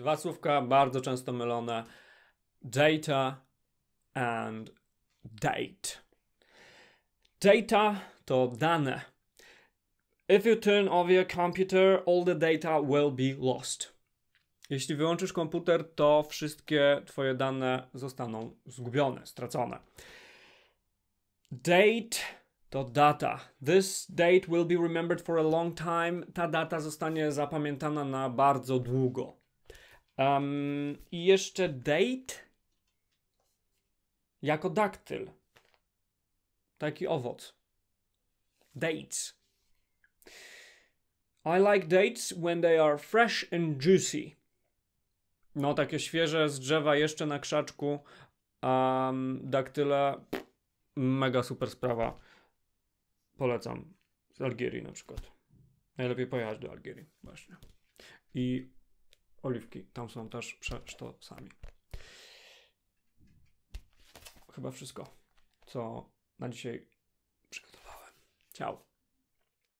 Dwa słówka bardzo często mylone. Data and date. Data to dane. If you turn off your computer, all the data will be lost. Jeśli wyłączysz komputer, to wszystkie Twoje dane zostaną zgubione, stracone. Date to data. This date will be remembered for a long time. Ta data zostanie zapamiętana na bardzo długo. Um, I jeszcze date jako daktyl. Taki owoc. Dates. I like dates when they are fresh and juicy. No, takie świeże z drzewa, jeszcze na krzaczku. Um, daktyle. Mega super sprawa. Polecam. Z Algierii na przykład. Najlepiej pojechać do Algierii, właśnie. I oliwki tam są też przesztosami. Chyba wszystko, co na dzisiaj przygotowałem. Ciao.